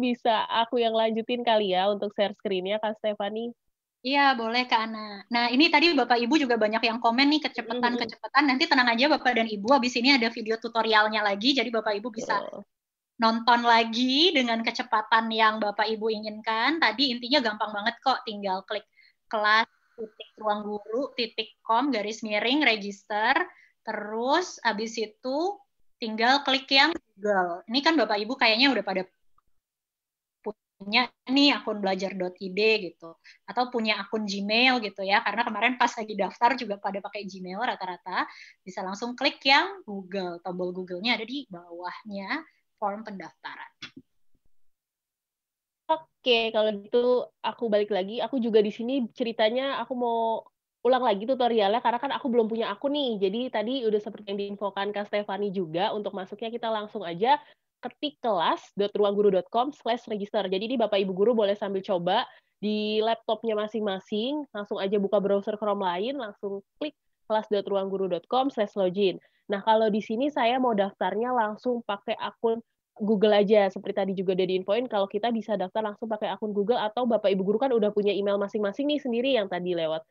bisa aku yang lanjutin kali ya untuk share screen-nya Kak Stefani. Iya, boleh Kak Ana. Nah, ini tadi Bapak Ibu juga banyak yang komen nih kecepatan-kecepatan. Nanti tenang aja Bapak dan Ibu, habis ini ada video tutorialnya lagi, jadi Bapak Ibu bisa oh. nonton lagi dengan kecepatan yang Bapak Ibu inginkan. Tadi intinya gampang banget kok, tinggal klik kelas titik ruang guru titik com garis miring register terus abis itu tinggal klik yang Google. Ini kan Bapak Ibu kayaknya udah pada punya nih akun belajar.id gitu atau punya akun Gmail gitu ya karena kemarin pas lagi daftar juga pada pakai Gmail rata-rata bisa langsung klik yang Google tombol Google-nya ada di bawahnya form pendaftaran. Oke, kalau gitu aku balik lagi. Aku juga di sini ceritanya aku mau ulang lagi tutorialnya karena kan aku belum punya akun nih. Jadi tadi udah seperti yang diinfokan Kak Stefani juga untuk masuknya kita langsung aja ketik kelas.ruangguru.com slash register. Jadi ini Bapak Ibu Guru boleh sambil coba di laptopnya masing-masing, langsung aja buka browser Chrome lain, langsung klik kelas.ruangguru.com slash login. Nah, kalau di sini saya mau daftarnya langsung pakai akun Google aja. Seperti tadi juga udah diinfoin, kalau kita bisa daftar langsung pakai akun Google atau Bapak Ibu Guru kan udah punya email masing-masing nih sendiri yang tadi lewat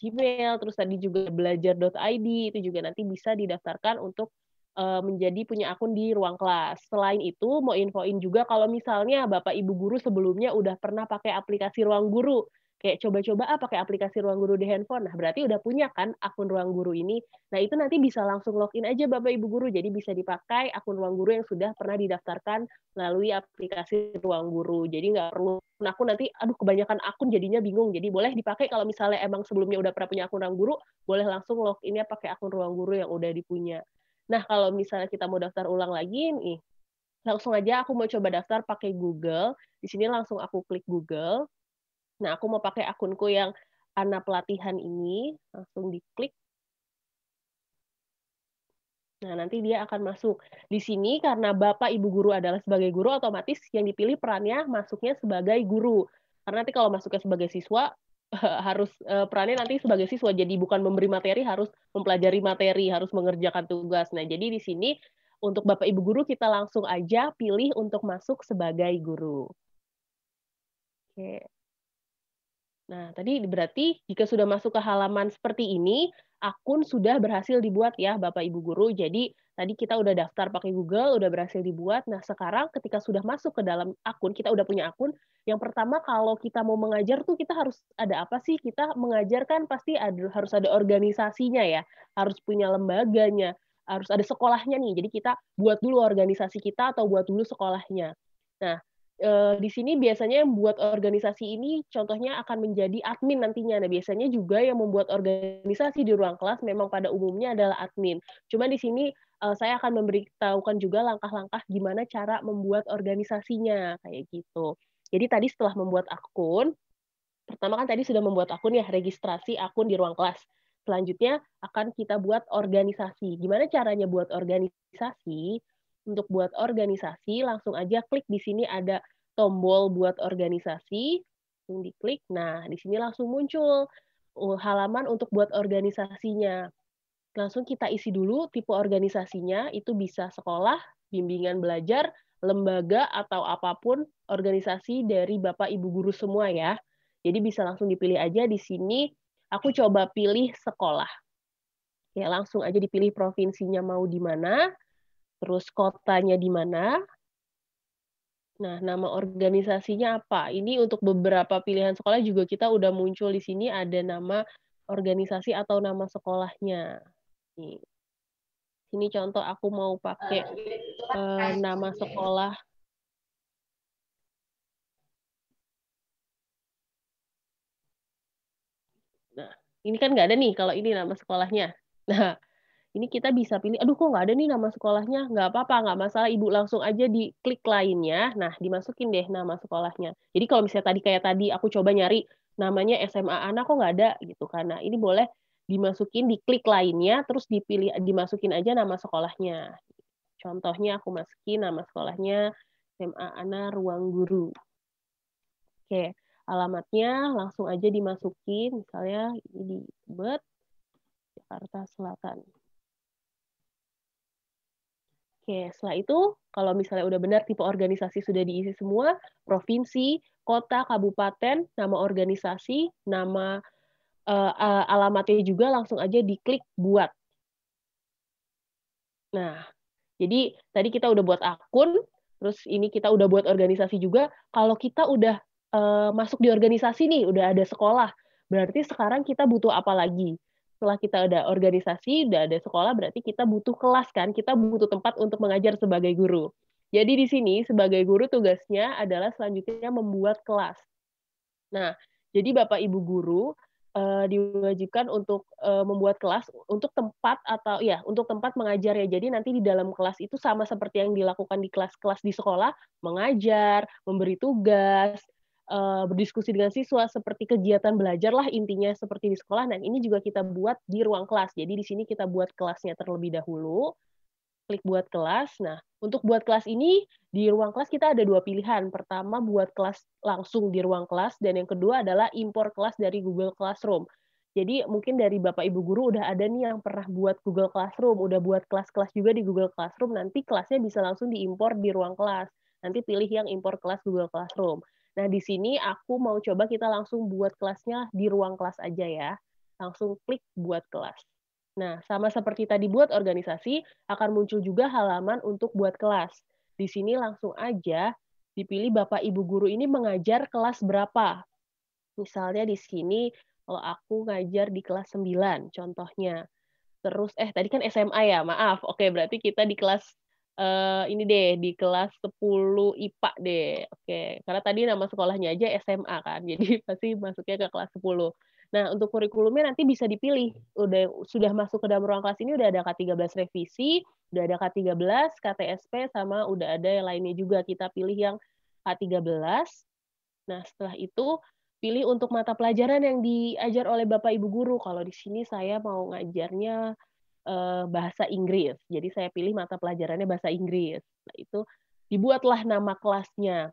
Gmail, terus tadi juga belajar.id, itu juga nanti bisa didaftarkan untuk uh, menjadi punya akun di ruang kelas. Selain itu, mau infoin juga kalau misalnya Bapak Ibu guru sebelumnya udah pernah pakai aplikasi ruang guru. Kayak coba-coba ah pakai aplikasi ruang guru di handphone. Nah, berarti udah punya kan akun ruang guru ini. Nah, itu nanti bisa langsung login aja Bapak Ibu guru. Jadi bisa dipakai akun ruang guru yang sudah pernah didaftarkan melalui aplikasi ruang guru. Jadi nggak perlu akun akun nanti aduh kebanyakan akun jadinya bingung. Jadi boleh dipakai kalau misalnya emang sebelumnya udah pernah punya akun ruang guru, boleh langsung loginnya pakai akun ruang guru yang udah dipunya. Nah, kalau misalnya kita mau daftar ulang lagi nih, langsung aja aku mau coba daftar pakai Google. Di sini langsung aku klik Google. Nah, aku mau pakai akunku yang anak pelatihan ini, langsung diklik. Nah, nanti dia akan masuk. Di sini karena Bapak Ibu guru adalah sebagai guru otomatis yang dipilih perannya masuknya sebagai guru. Karena nanti kalau masuknya sebagai siswa, Eh, harus uh, perannya nanti sebagai siswa jadi bukan memberi materi harus mempelajari materi harus mengerjakan tugas nah jadi di sini untuk bapak ibu guru kita langsung aja pilih untuk masuk sebagai guru oke nah tadi berarti jika sudah masuk ke halaman seperti ini akun sudah berhasil dibuat ya bapak ibu guru jadi Tadi kita udah daftar pakai Google, udah berhasil dibuat. Nah, sekarang ketika sudah masuk ke dalam akun, kita udah punya akun, yang pertama kalau kita mau mengajar tuh kita harus ada apa sih? Kita mengajarkan pasti ada, harus ada organisasinya ya, harus punya lembaganya, harus ada sekolahnya nih. Jadi kita buat dulu organisasi kita atau buat dulu sekolahnya. Nah, e, di sini biasanya yang buat organisasi ini contohnya akan menjadi admin nantinya. Nah, biasanya juga yang membuat organisasi di ruang kelas memang pada umumnya adalah admin. Cuma di sini e, saya akan memberitahukan juga langkah-langkah gimana cara membuat organisasinya kayak gitu. Jadi tadi setelah membuat akun, pertama kan tadi sudah membuat akun ya, registrasi akun di ruang kelas. Selanjutnya akan kita buat organisasi. Gimana caranya buat organisasi? untuk buat organisasi, langsung aja klik di sini ada tombol buat organisasi, langsung diklik. Nah, di sini langsung muncul uh, halaman untuk buat organisasinya. Langsung kita isi dulu tipe organisasinya, itu bisa sekolah, bimbingan belajar, lembaga atau apapun organisasi dari Bapak Ibu guru semua ya. Jadi bisa langsung dipilih aja di sini. Aku coba pilih sekolah. Ya, langsung aja dipilih provinsinya mau di mana terus kotanya di mana, Nah, nama organisasinya apa? Ini untuk beberapa pilihan sekolah juga kita udah muncul di sini ada nama organisasi atau nama sekolahnya. Nih. Ini contoh aku mau pakai uh, nama sekolah. Nah, ini kan nggak ada nih kalau ini nama sekolahnya. Nah, ini kita bisa pilih aduh kok nggak ada nih nama sekolahnya nggak apa-apa nggak masalah ibu langsung aja di klik lainnya nah dimasukin deh nama sekolahnya jadi kalau misalnya tadi kayak tadi aku coba nyari namanya SMA anak kok nggak ada gitu karena ini boleh dimasukin di klik lainnya terus dipilih dimasukin aja nama sekolahnya contohnya aku masukin nama sekolahnya SMA Ana Ruang Guru oke alamatnya langsung aja dimasukin misalnya ini di Jakarta Selatan Oke, setelah itu kalau misalnya udah benar tipe organisasi sudah diisi semua, provinsi, kota, kabupaten, nama organisasi, nama uh, alamatnya juga langsung aja diklik buat. Nah, jadi tadi kita udah buat akun, terus ini kita udah buat organisasi juga. Kalau kita udah uh, masuk di organisasi nih, udah ada sekolah, berarti sekarang kita butuh apa lagi? setelah kita ada organisasi, udah ada sekolah, berarti kita butuh kelas kan, kita butuh tempat untuk mengajar sebagai guru. Jadi di sini sebagai guru tugasnya adalah selanjutnya membuat kelas. Nah, jadi Bapak Ibu guru uh, diwajibkan untuk uh, membuat kelas untuk tempat atau ya untuk tempat mengajar ya. Jadi nanti di dalam kelas itu sama seperti yang dilakukan di kelas-kelas di sekolah, mengajar, memberi tugas, Eh, berdiskusi dengan siswa seperti kegiatan belajar lah intinya seperti di sekolah. Dan nah, ini juga kita buat di ruang kelas. Jadi di sini kita buat kelasnya terlebih dahulu. Klik buat kelas. Nah, untuk buat kelas ini di ruang kelas kita ada dua pilihan. Pertama buat kelas langsung di ruang kelas dan yang kedua adalah impor kelas dari Google Classroom. Jadi mungkin dari Bapak Ibu guru udah ada nih yang pernah buat Google Classroom, udah buat kelas-kelas juga di Google Classroom, nanti kelasnya bisa langsung diimpor di ruang kelas. Nanti pilih yang impor kelas Google Classroom. Nah, di sini aku mau coba kita langsung buat kelasnya di ruang kelas aja ya. Langsung klik buat kelas. Nah, sama seperti tadi buat organisasi, akan muncul juga halaman untuk buat kelas. Di sini langsung aja dipilih Bapak Ibu guru ini mengajar kelas berapa. Misalnya di sini kalau aku ngajar di kelas 9 contohnya. Terus eh tadi kan SMA ya, maaf. Oke, berarti kita di kelas uh, ini deh di kelas 10 IPA deh. Oke, okay. karena tadi nama sekolahnya aja SMA kan. Jadi pasti masuknya ke kelas 10. Nah, untuk kurikulumnya nanti bisa dipilih. Udah sudah masuk ke dalam ruang kelas ini udah ada K13 revisi, udah ada K13, KTSP sama udah ada yang lainnya juga kita pilih yang K13. Nah, setelah itu pilih untuk mata pelajaran yang diajar oleh Bapak Ibu guru. Kalau di sini saya mau ngajarnya uh, bahasa Inggris. Jadi saya pilih mata pelajarannya bahasa Inggris. Nah, itu dibuatlah nama kelasnya.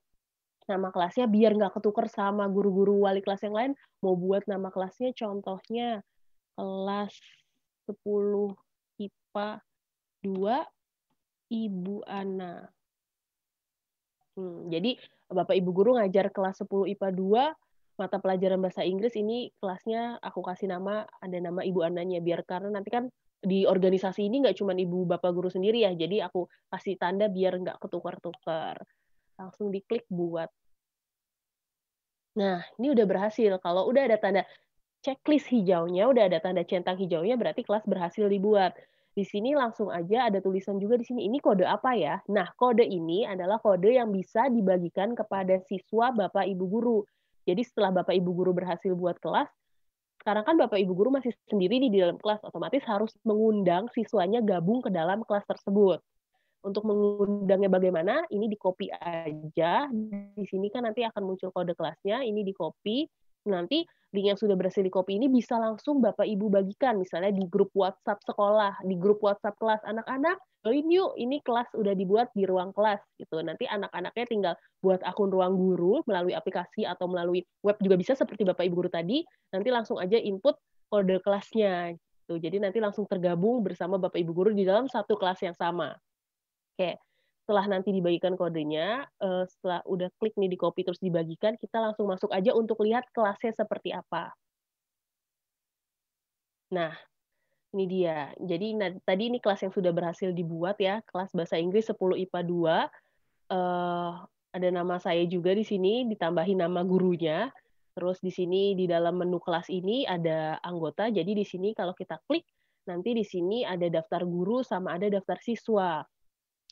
Nama kelasnya biar nggak ketuker sama guru-guru wali kelas yang lain, mau buat nama kelasnya contohnya kelas 10 IPA 2 Ibu Ana. Hmm, jadi Bapak Ibu guru ngajar kelas 10 IPA 2 mata pelajaran bahasa Inggris ini kelasnya aku kasih nama ada nama ibu ananya biar karena nanti kan di organisasi ini nggak cuma ibu bapak guru sendiri ya jadi aku kasih tanda biar nggak ketukar-tukar langsung diklik buat nah ini udah berhasil kalau udah ada tanda checklist hijaunya udah ada tanda centang hijaunya berarti kelas berhasil dibuat di sini langsung aja ada tulisan juga di sini ini kode apa ya nah kode ini adalah kode yang bisa dibagikan kepada siswa bapak ibu guru jadi setelah bapak ibu guru berhasil buat kelas sekarang kan bapak ibu guru masih sendiri di dalam kelas otomatis harus mengundang siswanya gabung ke dalam kelas tersebut untuk mengundangnya bagaimana ini di copy aja di sini kan nanti akan muncul kode kelasnya ini di copy nanti link yang sudah berhasil di copy ini bisa langsung Bapak Ibu bagikan misalnya di grup WhatsApp sekolah, di grup WhatsApp kelas anak-anak, join yuk ini kelas udah dibuat di ruang kelas gitu. Nanti anak-anaknya tinggal buat akun ruang guru melalui aplikasi atau melalui web juga bisa seperti Bapak Ibu guru tadi, nanti langsung aja input kode kelasnya gitu. Jadi nanti langsung tergabung bersama Bapak Ibu guru di dalam satu kelas yang sama. Oke setelah nanti dibagikan kodenya, uh, setelah udah klik nih di copy terus dibagikan, kita langsung masuk aja untuk lihat kelasnya seperti apa. Nah, ini dia. Jadi nah, tadi ini kelas yang sudah berhasil dibuat ya, kelas bahasa Inggris 10 IPA 2. Uh, ada nama saya juga di sini, ditambahin nama gurunya. Terus di sini di dalam menu kelas ini ada anggota. Jadi di sini kalau kita klik nanti di sini ada daftar guru sama ada daftar siswa.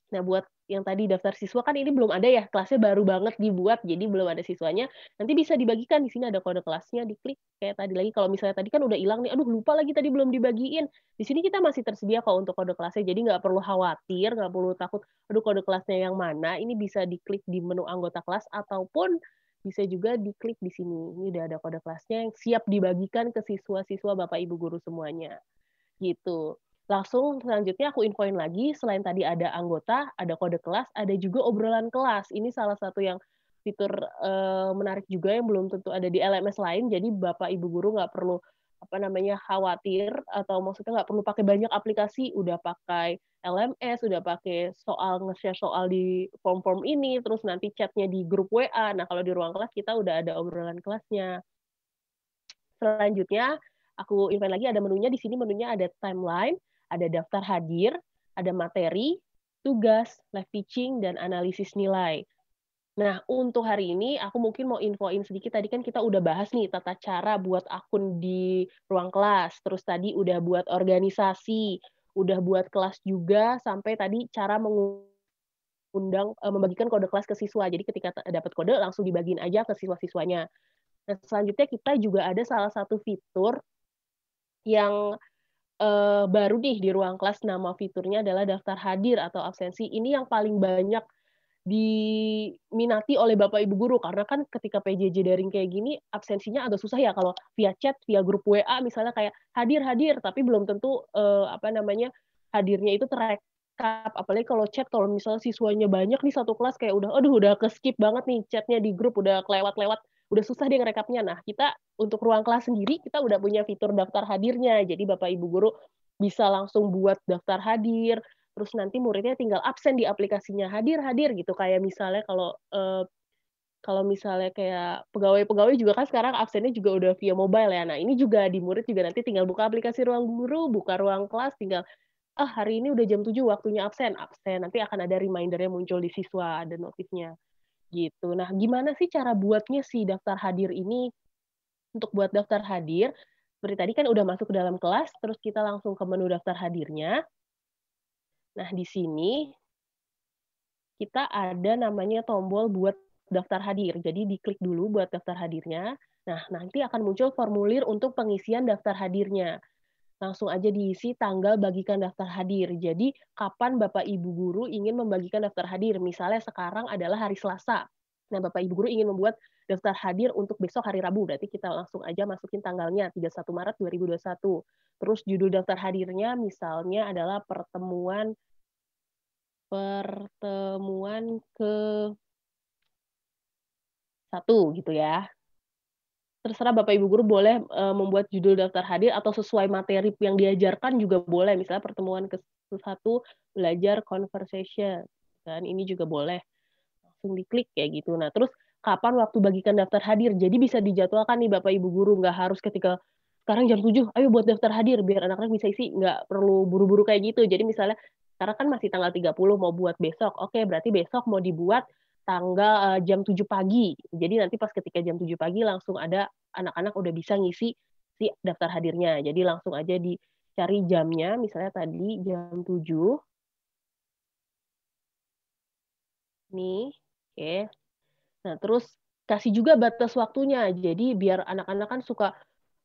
Nah, buat yang tadi daftar siswa kan ini belum ada ya, kelasnya baru banget dibuat, jadi belum ada siswanya. Nanti bisa dibagikan di sini ada kode kelasnya, diklik kayak tadi lagi. Kalau misalnya tadi kan udah hilang nih, aduh lupa lagi tadi belum dibagiin. Di sini kita masih tersedia kok untuk kode kelasnya, jadi nggak perlu khawatir, nggak perlu takut, aduh kode kelasnya yang mana. Ini bisa diklik di menu anggota kelas ataupun bisa juga diklik di sini. Ini udah ada kode kelasnya yang siap dibagikan ke siswa-siswa Bapak Ibu guru semuanya. Gitu langsung selanjutnya aku infoin lagi selain tadi ada anggota, ada kode kelas, ada juga obrolan kelas. Ini salah satu yang fitur e, menarik juga yang belum tentu ada di LMS lain. Jadi bapak ibu guru nggak perlu apa namanya khawatir atau maksudnya nggak perlu pakai banyak aplikasi. Udah pakai LMS, udah pakai soal nge-share soal di form-form ini, terus nanti chatnya di grup WA. Nah kalau di ruang kelas kita udah ada obrolan kelasnya. Selanjutnya aku invite lagi ada menunya di sini menunya ada timeline ada daftar hadir, ada materi, tugas, live teaching, dan analisis nilai. Nah, untuk hari ini aku mungkin mau infoin sedikit. Tadi kan kita udah bahas nih tata cara buat akun di ruang kelas. Terus tadi udah buat organisasi, udah buat kelas juga sampai tadi cara mengundang eh, membagikan kode kelas ke siswa. Jadi ketika dapat kode langsung dibagiin aja ke siswa-siswanya. Nah, selanjutnya kita juga ada salah satu fitur yang uh, baru nih di ruang kelas nama fiturnya adalah daftar hadir atau absensi. Ini yang paling banyak diminati oleh Bapak Ibu guru karena kan ketika PJJ daring kayak gini absensinya agak susah ya kalau via chat, via grup WA misalnya kayak hadir-hadir tapi belum tentu uh, apa namanya hadirnya itu terekap apalagi kalau chat kalau misalnya siswanya banyak nih satu kelas kayak udah aduh udah ke skip banget nih chatnya di grup udah kelewat-lewat udah susah dia ngerekapnya. Nah, kita untuk ruang kelas sendiri kita udah punya fitur daftar hadirnya. Jadi Bapak Ibu guru bisa langsung buat daftar hadir, terus nanti muridnya tinggal absen di aplikasinya hadir-hadir gitu. Kayak misalnya kalau eh, kalau misalnya kayak pegawai-pegawai juga kan sekarang absennya juga udah via mobile ya. Nah, ini juga di murid juga nanti tinggal buka aplikasi ruang guru, buka ruang kelas, tinggal ah hari ini udah jam 7 waktunya absen, absen. Nanti akan ada remindernya muncul di siswa, ada notifnya gitu. Nah, gimana sih cara buatnya si daftar hadir ini? Untuk buat daftar hadir, seperti tadi kan udah masuk ke dalam kelas, terus kita langsung ke menu daftar hadirnya. Nah, di sini kita ada namanya tombol buat daftar hadir. Jadi diklik dulu buat daftar hadirnya. Nah, nanti akan muncul formulir untuk pengisian daftar hadirnya langsung aja diisi tanggal bagikan daftar hadir. Jadi, kapan Bapak Ibu guru ingin membagikan daftar hadir? Misalnya sekarang adalah hari Selasa. Nah, Bapak Ibu guru ingin membuat daftar hadir untuk besok hari Rabu. Berarti kita langsung aja masukin tanggalnya 31 Maret 2021. Terus judul daftar hadirnya misalnya adalah pertemuan pertemuan ke satu gitu ya terserah Bapak Ibu guru boleh uh, membuat judul daftar hadir atau sesuai materi yang diajarkan juga boleh. Misalnya pertemuan ke-1 belajar conversation. dan ini juga boleh. Langsung diklik kayak gitu. Nah, terus kapan waktu bagikan daftar hadir? Jadi bisa dijadwalkan nih Bapak Ibu guru nggak harus ketika sekarang jam 7, ayo buat daftar hadir biar anak-anak bisa isi, nggak perlu buru-buru kayak gitu. Jadi misalnya sekarang kan masih tanggal 30 mau buat besok. Oke, berarti besok mau dibuat tanggal uh, jam 7 pagi. Jadi nanti pas ketika jam 7 pagi langsung ada anak-anak udah bisa ngisi si daftar hadirnya. Jadi langsung aja dicari jamnya, misalnya tadi jam 7. Nih, oke. Okay. Nah, terus kasih juga batas waktunya. Jadi biar anak-anak kan suka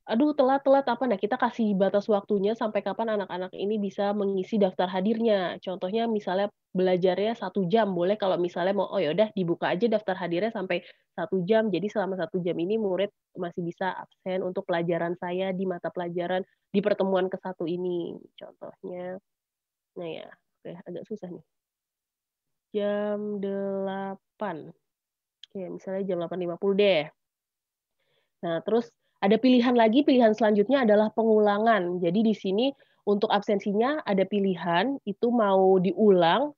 aduh telat-telat apa nah ya? kita kasih batas waktunya sampai kapan anak-anak ini bisa mengisi daftar hadirnya contohnya misalnya belajarnya satu jam boleh kalau misalnya mau oh yaudah dibuka aja daftar hadirnya sampai satu jam jadi selama satu jam ini murid masih bisa absen untuk pelajaran saya di mata pelajaran di pertemuan ke satu ini contohnya nah ya oke agak susah nih jam delapan oke misalnya jam 8.50 deh nah terus ada pilihan lagi, pilihan selanjutnya adalah pengulangan. Jadi di sini untuk absensinya ada pilihan itu mau diulang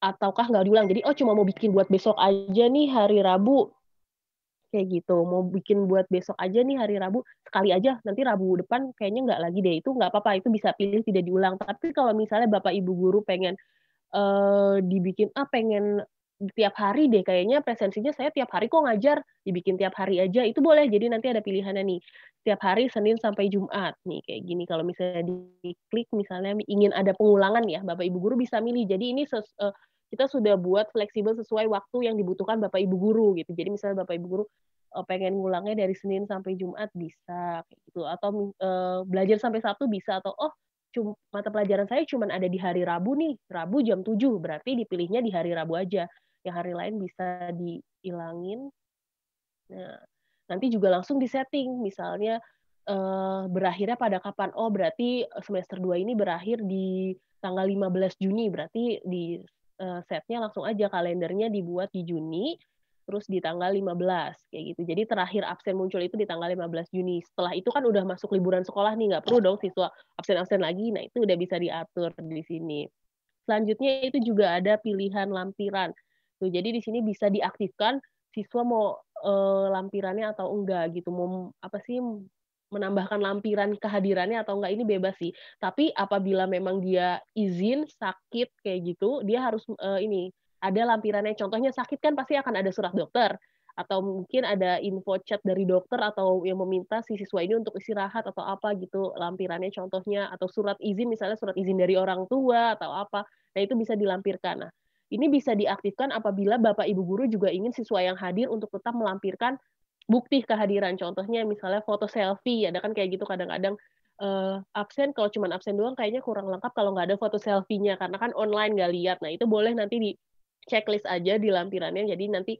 ataukah nggak diulang. Jadi oh cuma mau bikin buat besok aja nih hari Rabu kayak gitu. Mau bikin buat besok aja nih hari Rabu sekali aja. Nanti Rabu depan kayaknya nggak lagi deh. Itu nggak apa-apa. Itu bisa pilih tidak diulang. Tapi kalau misalnya bapak ibu guru pengen uh, dibikin ah pengen tiap hari deh kayaknya presensinya saya tiap hari kok ngajar dibikin tiap hari aja itu boleh jadi nanti ada pilihannya nih tiap hari Senin sampai Jumat nih kayak gini kalau misalnya diklik misalnya ingin ada pengulangan ya Bapak Ibu guru bisa milih jadi ini ses, uh, kita sudah buat fleksibel sesuai waktu yang dibutuhkan Bapak Ibu guru gitu jadi misalnya Bapak Ibu guru uh, pengen ngulangnya dari Senin sampai Jumat bisa gitu atau uh, belajar sampai Sabtu bisa atau oh cuma mata pelajaran saya cuma ada di hari Rabu nih, Rabu jam 7, berarti dipilihnya di hari Rabu aja yang hari lain bisa dihilangin nah nanti juga langsung di setting misalnya eh, berakhirnya pada kapan oh berarti eh, semester 2 ini berakhir di tanggal 15 Juni berarti di eh, setnya langsung aja kalendernya dibuat di Juni terus di tanggal 15 kayak gitu. Jadi terakhir absen muncul itu di tanggal 15 Juni. Setelah itu kan udah masuk liburan sekolah nih, nggak perlu dong siswa absen-absen lagi. Nah, itu udah bisa diatur di sini. Selanjutnya itu juga ada pilihan lampiran gitu. Jadi di sini bisa diaktifkan siswa mau eh, lampirannya atau enggak gitu, mau apa sih menambahkan lampiran kehadirannya atau enggak ini bebas sih. Tapi apabila memang dia izin sakit kayak gitu, dia harus eh, ini ada lampirannya. Contohnya sakit kan pasti akan ada surat dokter atau mungkin ada info chat dari dokter atau yang meminta si siswa ini untuk istirahat atau apa gitu lampirannya contohnya atau surat izin misalnya surat izin dari orang tua atau apa nah itu bisa dilampirkan nah ini bisa diaktifkan apabila Bapak Ibu guru juga ingin siswa yang hadir untuk tetap melampirkan bukti kehadiran. Contohnya misalnya foto selfie, ada kan kayak gitu kadang-kadang uh, absen kalau cuma absen doang kayaknya kurang lengkap kalau nggak ada foto selfie-nya karena kan online nggak lihat. Nah, itu boleh nanti di checklist aja di lampirannya. Jadi nanti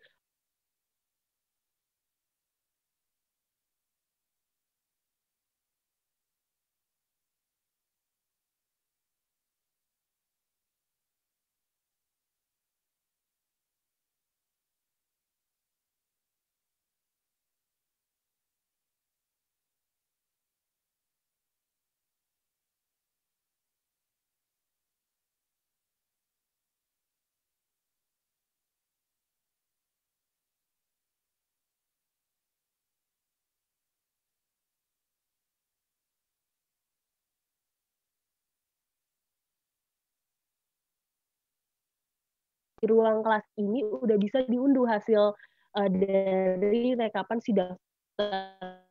ruang kelas ini udah bisa diunduh hasil uh, dari rekapan sidang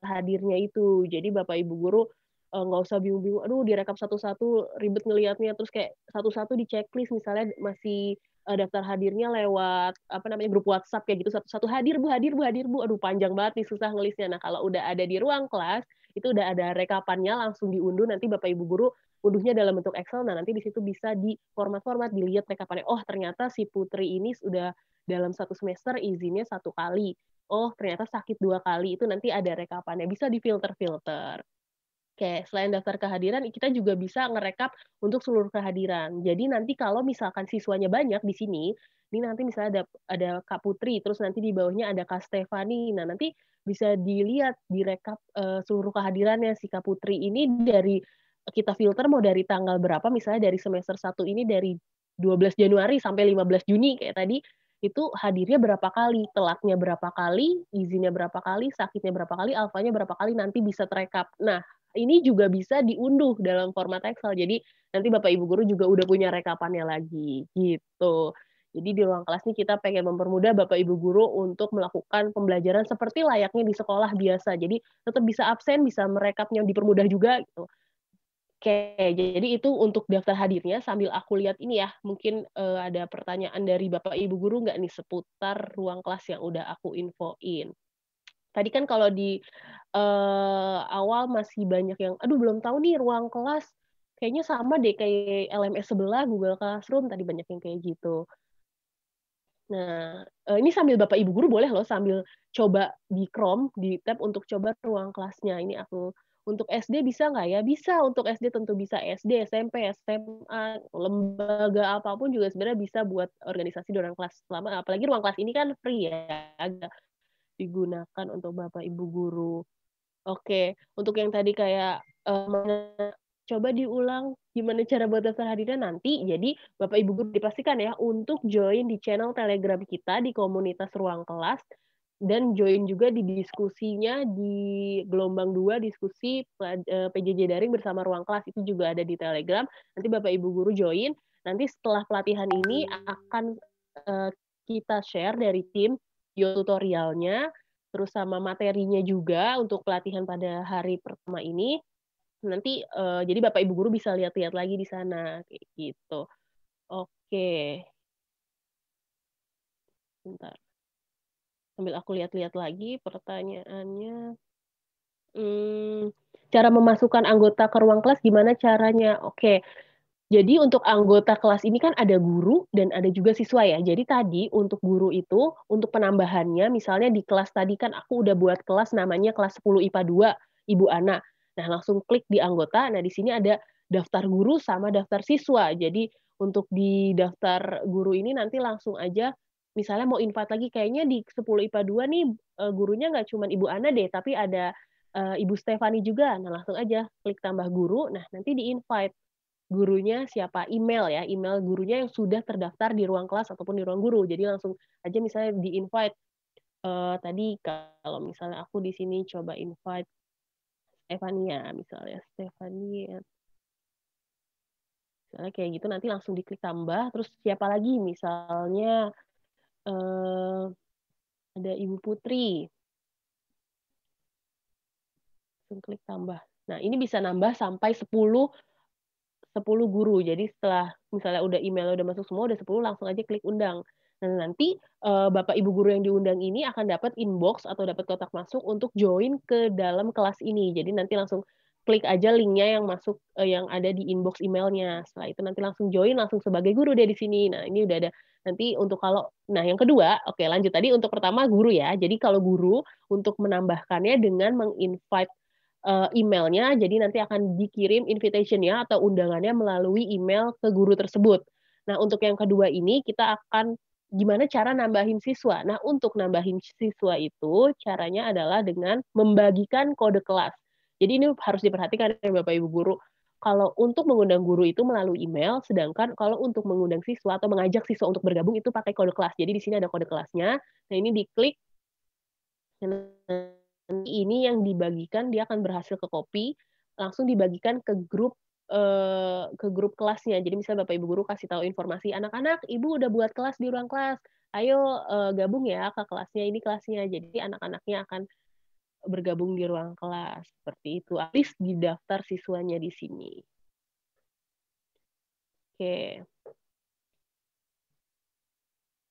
hadirnya itu. Jadi Bapak Ibu guru eh, nggak uh, usah bingung-bingung, aduh direkap satu-satu ribet ngelihatnya, terus kayak satu-satu di checklist misalnya masih uh, daftar hadirnya lewat apa namanya grup WhatsApp kayak gitu satu-satu hadir bu hadir bu hadir bu, aduh panjang banget nih susah ngelisnya. Nah kalau udah ada di ruang kelas itu udah ada rekapannya langsung diunduh nanti Bapak Ibu guru unduhnya dalam bentuk Excel nah nanti di situ bisa di format-format dilihat rekapannya oh ternyata si Putri ini sudah dalam satu semester izinnya satu kali oh ternyata sakit dua kali itu nanti ada rekapannya bisa difilter-filter Kayak selain daftar kehadiran, kita juga bisa ngerekap untuk seluruh kehadiran. Jadi nanti kalau misalkan siswanya banyak di sini, ini nanti misalnya ada ada Kak Putri, terus nanti di bawahnya ada Kak Stefani. Nah, nanti bisa dilihat direkap uh, seluruh kehadirannya si Kak Putri ini dari kita filter mau dari tanggal berapa, misalnya dari semester 1 ini dari 12 Januari sampai 15 Juni kayak tadi itu hadirnya berapa kali, telatnya berapa kali, izinnya berapa kali, sakitnya berapa kali, alfanya berapa kali nanti bisa terekap. Nah, ini juga bisa diunduh dalam format Excel. Jadi nanti Bapak Ibu guru juga udah punya rekapannya lagi gitu. Jadi di ruang kelas ini kita pengen mempermudah Bapak Ibu guru untuk melakukan pembelajaran seperti layaknya di sekolah biasa. Jadi tetap bisa absen, bisa merekapnya dipermudah juga gitu. Oke, jadi itu untuk daftar hadirnya sambil aku lihat ini ya. Mungkin uh, ada pertanyaan dari Bapak Ibu guru nggak nih seputar ruang kelas yang udah aku infoin tadi kan kalau di uh, awal masih banyak yang aduh belum tahu nih ruang kelas kayaknya sama deh kayak LMS sebelah Google Classroom tadi banyak yang kayak gitu. Nah, eh, ini sambil Bapak Ibu guru boleh loh sambil coba di Chrome, di tab untuk coba ruang kelasnya. Ini aku untuk SD bisa nggak ya? Bisa, untuk SD tentu bisa. SD, SMP, SMA, lembaga apapun juga sebenarnya bisa buat organisasi di ruang kelas. Selama, apalagi ruang kelas ini kan free ya, agak digunakan untuk Bapak Ibu guru. Oke, untuk yang tadi kayak um, coba diulang gimana cara buat daftar hadirnya nanti. Jadi Bapak Ibu guru dipastikan ya untuk join di channel Telegram kita di komunitas Ruang Kelas dan join juga di diskusinya di gelombang dua diskusi PJJ eh, daring bersama Ruang Kelas itu juga ada di Telegram. Nanti Bapak Ibu guru join. Nanti setelah pelatihan ini akan uh, kita share dari tim video tutorialnya, terus sama materinya juga untuk pelatihan pada hari pertama ini. Nanti uh, jadi Bapak Ibu guru bisa lihat-lihat lagi di sana kayak gitu. Oke. Bentar. Sambil aku lihat-lihat lagi pertanyaannya. Hmm, cara memasukkan anggota ke ruang kelas gimana caranya? Oke. Okay jadi untuk anggota kelas ini kan ada guru dan ada juga siswa ya. Jadi tadi untuk guru itu untuk penambahannya misalnya di kelas tadi kan aku udah buat kelas namanya kelas 10 IPA 2 Ibu Ana. Nah, langsung klik di anggota. Nah, di sini ada daftar guru sama daftar siswa. Jadi untuk di daftar guru ini nanti langsung aja misalnya mau invite lagi kayaknya di 10 IPA 2 nih e, gurunya nggak cuma Ibu Ana deh, tapi ada e, Ibu Stefani juga. Nah, langsung aja klik tambah guru. Nah, nanti di invite gurunya siapa email ya email gurunya yang sudah terdaftar di ruang kelas ataupun di ruang guru jadi langsung aja misalnya di invite uh, eh, tadi kalau misalnya aku di sini coba invite Stefania misalnya Stefania misalnya kayak gitu nanti langsung diklik tambah terus siapa lagi misalnya uh, ada Ibu Putri langsung klik tambah nah ini bisa nambah sampai 10 10 guru. Jadi setelah misalnya udah email udah masuk semua, udah 10 langsung aja klik undang. Dan nah, nanti uh, Bapak Ibu guru yang diundang ini akan dapat inbox atau dapat kotak masuk untuk join ke dalam kelas ini. Jadi nanti langsung klik aja linknya yang masuk uh, yang ada di inbox emailnya. Setelah itu nanti langsung join langsung sebagai guru dia di sini. Nah, ini udah ada nanti untuk kalau nah yang kedua, oke lanjut tadi untuk pertama guru ya. Jadi kalau guru untuk menambahkannya dengan menginvite uh, emailnya, jadi nanti akan dikirim invitation invitationnya atau undangannya melalui email ke guru tersebut. Nah, untuk yang kedua ini kita akan gimana cara nambahin siswa. Nah, untuk nambahin siswa itu caranya adalah dengan membagikan kode kelas. Jadi ini harus diperhatikan ya Bapak Ibu guru. Kalau untuk mengundang guru itu melalui email, sedangkan kalau untuk mengundang siswa atau mengajak siswa untuk bergabung itu pakai kode kelas. Jadi di sini ada kode kelasnya. Nah, ini diklik. Nah, ini yang dibagikan dia akan berhasil ke kopi langsung dibagikan ke grup eh, ke grup kelasnya jadi misalnya bapak ibu guru kasih tahu informasi anak-anak ibu udah buat kelas di ruang kelas ayo eh, gabung ya ke kelasnya ini kelasnya jadi anak-anaknya akan bergabung di ruang kelas seperti itu Arif di daftar siswanya di sini oke okay.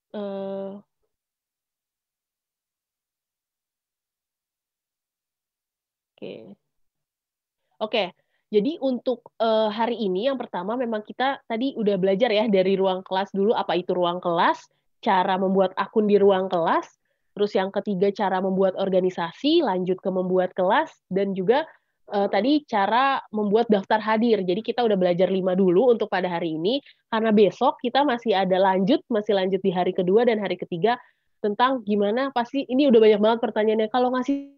Eh, Oke. Oke. Jadi untuk uh, hari ini yang pertama memang kita tadi udah belajar ya dari ruang kelas dulu apa itu ruang kelas, cara membuat akun di ruang kelas, terus yang ketiga cara membuat organisasi, lanjut ke membuat kelas dan juga uh, tadi cara membuat daftar hadir. Jadi kita udah belajar lima dulu untuk pada hari ini karena besok kita masih ada lanjut, masih lanjut di hari kedua dan hari ketiga tentang gimana pasti ini udah banyak banget pertanyaannya kalau ngasih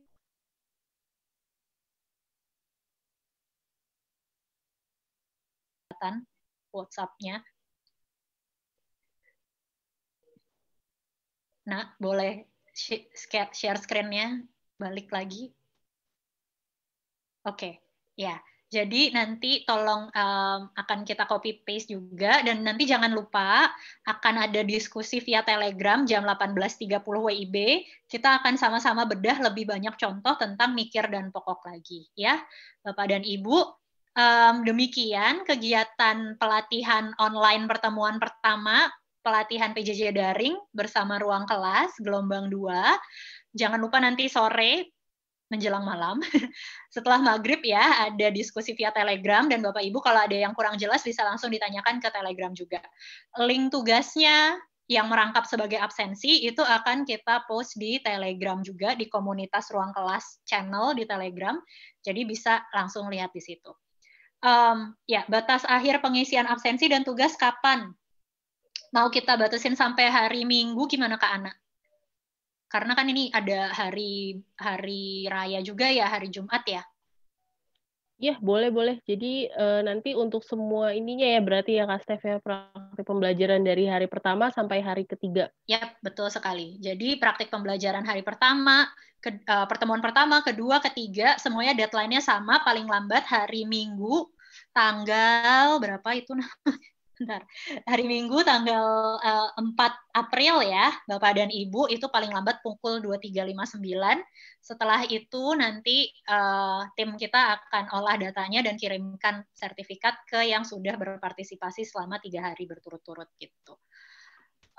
kelihatan WhatsApp-nya. Nah, boleh share screen-nya balik lagi. Oke, okay. ya. Jadi nanti tolong um, akan kita copy paste juga dan nanti jangan lupa akan ada diskusi via Telegram jam 18.30 WIB. Kita akan sama-sama bedah lebih banyak contoh tentang mikir dan pokok lagi ya. Bapak dan Ibu, Um, demikian kegiatan pelatihan online pertemuan pertama pelatihan PJJ daring bersama ruang kelas gelombang 2. Jangan lupa nanti sore menjelang malam setelah maghrib ya ada diskusi via telegram dan bapak ibu kalau ada yang kurang jelas bisa langsung ditanyakan ke telegram juga link tugasnya yang merangkap sebagai absensi itu akan kita post di Telegram juga di komunitas ruang kelas channel di Telegram. Jadi bisa langsung lihat di situ um, ya batas akhir pengisian absensi dan tugas kapan mau kita batasin sampai hari Minggu gimana Kak Ana? Karena kan ini ada hari hari raya juga ya, hari Jumat ya. Iya, boleh boleh. Jadi uh, nanti untuk semua ininya ya berarti ya Kak Steph ya praktik pembelajaran dari hari pertama sampai hari ketiga. Yap, betul sekali. Jadi praktik pembelajaran hari pertama, ke, uh, pertemuan pertama, kedua, ketiga, semuanya deadline-nya sama paling lambat hari Minggu tanggal berapa itu bentar, hari Minggu tanggal uh, eh, 4 April ya, Bapak dan Ibu itu paling lambat pukul 23.59. Setelah itu nanti uh, tim kita akan olah datanya dan kirimkan sertifikat ke yang sudah berpartisipasi selama tiga hari berturut-turut gitu.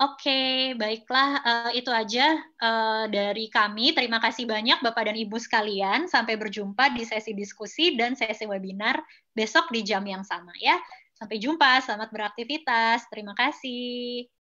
Oke, okay, baiklah uh, itu aja uh, dari kami. Terima kasih banyak Bapak dan Ibu sekalian. Sampai berjumpa di sesi diskusi dan sesi webinar besok di jam yang sama ya. Sampai jumpa, selamat beraktivitas. Terima kasih.